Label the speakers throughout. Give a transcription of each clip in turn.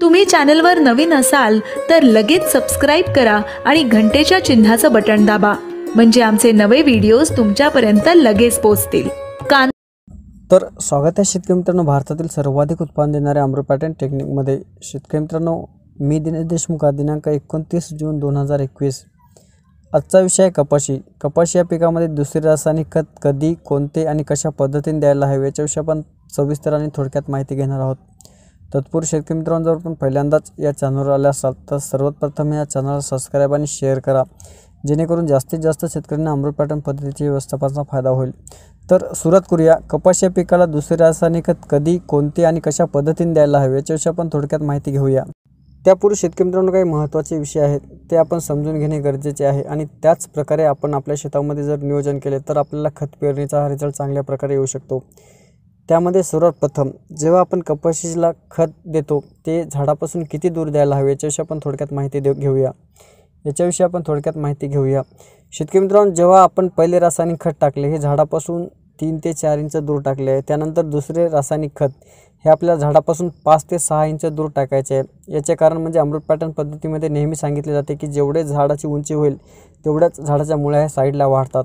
Speaker 1: तुम्ही चॅनलवर नवीन असाल तर लगेच सबस्क्राईब करा आणि घंटेच्या चिन्हाचं बटन दाबा म्हणजे आमचे नवे व्हिडिओज तुमच्यापर्यंत लगेच पोहोचतील कान तर स्वागत आहे शेतकरी मित्रांनो भारतातील सर्वाधिक उत्पादन देणाऱ्या टेक्निक टेक्निकमध्ये शेतकरी मित्रांनो मी दिनेश देशमुख दिनांक एकोणतीस जून दोन हजार एकवीस आजचा विषय आहे कपाशी कपाशी या पिकामध्ये दुसरे रासायनिक खत कधी कोणते आणि कशा पद्धतीने द्यायला हवे याच्याविषयी आपण सविस्तर आणि थोडक्यात माहिती घेणार आहोत तत्पूर्वी शेतकरी मित्रांनो जर आपण पहिल्यांदाच या चॅनलवर आल्या असाल तर सर्वात प्रथम या चॅनलला सबस्क्राईब आणि शेअर करा जेणेकरून जास्तीत जास्त शेतकऱ्यांना अमृत पॅटर्न पद्धतीच्या व्यवस्थापनाचा फायदा होईल तर सुरुवात करूया कपास पिकाला दुसरे रासायनिक खत कधी कोणते आणि कशा पद्धतीने द्यायला हवे याच्याविषयी आपण थोडक्यात माहिती घेऊया त्यापूर्वी शेतकरी मित्रांनो काही महत्त्वाचे विषय आहेत ते आपण समजून घेणे गरजेचे आहे आणि त्याच प्रकारे आपण आपल्या शेतामध्ये जर नियोजन केले तर आपल्याला खत पेरणीचा हा रिझल्ट चांगल्या प्रकारे येऊ शकतो त्यामध्ये सर्वात प्रथम जेव्हा आपण कपाशीला खत देतो ते झाडापासून किती दूर द्यायला हवे याच्याविषयी आपण थोडक्यात माहिती देऊ घेऊया याच्याविषयी आपण थोडक्यात माहिती घेऊया शेतकरी मित्रांनो जेव्हा आपण पहिले रासायनिक खत टाकले हे झाडापासून तीन ते चार इंच दूर टाकले आहे त्यानंतर दुसरे रासायनिक खत हे आपल्या झाडापासून पाच ते सहा इंच दूर टाकायचे आहे याचे कारण म्हणजे अमृत पॅटर्न पद्धतीमध्ये नेहमी सांगितले जाते की जेवढे झाडाची उंची होईल तेवढ्याच झाडाच्या मुळ्या ह्या साईडला वाढतात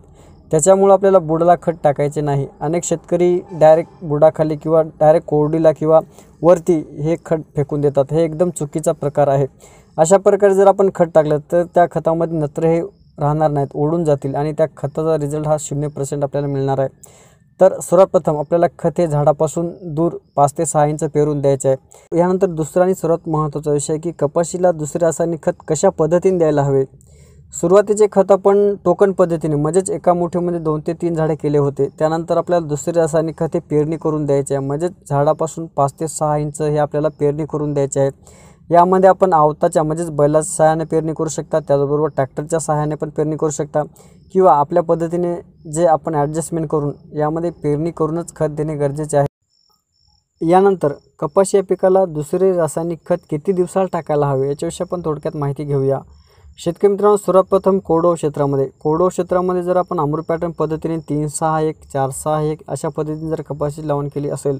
Speaker 1: त्याच्यामुळं आपल्याला बुडाला खत टाकायचे नाही अनेक शेतकरी डायरेक्ट बुडाखाली किंवा डायरेक्ट कोरडीला किंवा वरती हे खत फेकून देतात हे एकदम चुकीचा प्रकार आहे अशा प्रकारे जर आपण खत टाकलं तर त्या खतामध्ये नत्र हे राहणार नाहीत ओढून जातील आणि त्या खताचा रिझल्ट हा शून्य पर्सेंट आपल्याला मिळणार आहे तर सर्वप्रथम आपल्याला खत हे झाडापासून दूर पाच ते सहा इंच पेरून द्यायचं आहे यानंतर दुसरा आणि सर्वात महत्त्वाचा विषय की कपाशीला दुसरे रासायनिक खत कशा पद्धतीने द्यायला हवे सुरुवातीचे खत आपण टोकन पद्धतीने म्हणजेच एका मुठीमध्ये दोन ते तीन झाडे केले होते त्यानंतर आपल्याला दुसरे रासायनिक खते पेरणी करून द्यायचे आहे म्हणजेच झाडापासून पाच ते सहा इंच हे आपल्याला पेरणी करून द्यायचे आहे यामध्ये आपण आवताच्या म्हणजेच बैलाच्या सहाय्याने पेरणी करू शकता त्याचबरोबर ट्रॅक्टरच्या सहाय्याने पण पेरणी करू शकता किंवा आपल्या पद्धतीने जे आपण ॲडजस्टमेंट करून यामध्ये पेरणी करूनच खत देणे गरजेचे आहे यानंतर कपाशी या पिकाला दुसरे रासायनिक खत किती दिवसाला टाकायला हवे याच्याविषयी आपण थोडक्यात माहिती घेऊया शेतकरी मित्रांनो सर्वप्रथम कोरडो क्षेत्रामध्ये कोडो क्षेत्रामध्ये जर आपण अमृतपॅटन पॅटर्न पद्धतीने तीन सहा एक चार सहा एक अशा पद्धतीने जर कपाशी लावण केली असेल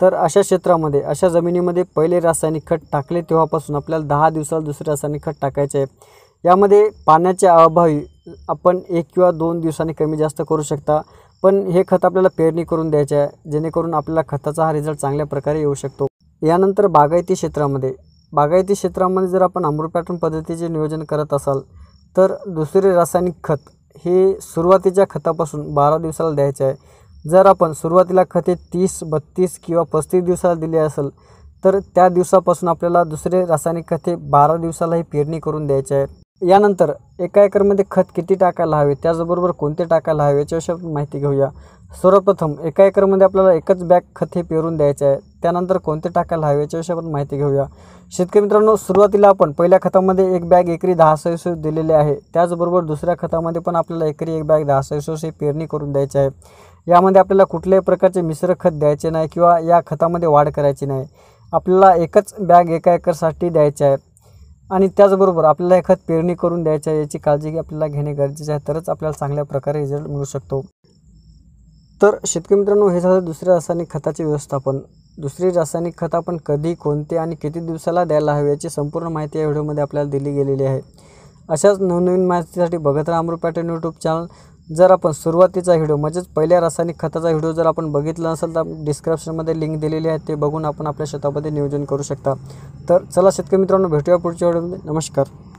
Speaker 1: तर अशा क्षेत्रामध्ये अशा जमिनीमध्ये पहिले रासायनिक खत टाकले तेव्हापासून आपल्याला दहा दिवसाला दुसरे रासायनिक खत टाकायचे आहे यामध्ये पाण्याच्या अभावी आपण एक किंवा दोन दिवसांनी कमी जास्त करू शकता पण हे खत आपल्याला पेरणी करून द्यायचे आहे जेणेकरून आपल्याला खताचा हा रिझल्ट चांगल्या प्रकारे येऊ शकतो यानंतर बागायती क्षेत्रामध्ये बागायती क्षेत्रामध्ये जर आपण अमृत पॅटर्न पद्धतीचे नियोजन करत असाल तर दुसरे रासायनिक खत हे सुरुवातीच्या खतापासून बारा दिवसाला द्यायचे आहे जर आपण सुरुवातीला खते तीस बत्तीस किंवा पस्तीस दिवसाला दिले असेल तर त्या दिवसापासून आपल्याला दुसरे रासायनिक खते बारा दिवसालाही पेरणी करून द्यायचे आहे यानंतर एका एकरमध्ये खत किती टाकायला हवे त्याचबरोबर कोणते टाकायला हवे याच्याविषयी आपण माहिती घेऊया सर्वप्रथम एका एकरमध्ये आपल्याला एकच बॅग खत हे पेरून द्यायचे आहे त्यानंतर कोणते टाकायला हवे याच्याविषयी आपण माहिती घेऊया शेतकरी मित्रांनो सुरुवातीला आपण पहिल्या खतामध्ये एक बॅग एकरी दहा सव्वीस दिलेले आहे त्याचबरोबर दुसऱ्या खतामध्ये पण आपल्याला एकरी एक बॅग दहा सव्वीस हे पेरणी करून द्यायची आहे यामध्ये आपल्याला कुठल्याही प्रकारचे मिश्र खत द्यायचे नाही किंवा या खतामध्ये वाढ करायची नाही आपल्याला एकच बॅग एका एकरसाठी द्यायची आहे आणि त्याचबरोबर आपल्याला एखाद पेरणी करून द्यायच्या याची काळजी आपल्याला घेणे गरजेचे आहे तरच आपल्याला चांगल्या प्रकारे रिझल्ट मिळू शकतो तर शेतकरी मित्रांनो हे झालं दुसरे रासायनिक खताचे व्यवस्थापन दुसरी रासायनिक खत आपण कधी कोणते आणि किती दिवसाला द्यायला हवे याची संपूर्ण माहिती या व्हिडिओमध्ये आपल्याला दिली गेलेली आहे अशाच नवनवीन माहितीसाठी बघत राहा अमृत पॅटर्न यूट्यूब चॅनल जर आपण सुरुवातीचा व्हिडिओ म्हणजेच पहिल्या रासायनिक खताचा व्हिडिओ जर आपण बघितला नसेल तर डिस्क्रिप्शनमध्ये लिंक दिलेली आहे ते बघून आपण आपल्या शेतामध्ये नियोजन करू शकता तर चला शेतकरी मित्रांनो भेटूया पुढच्या व्हिडिओमध्ये नमस्कार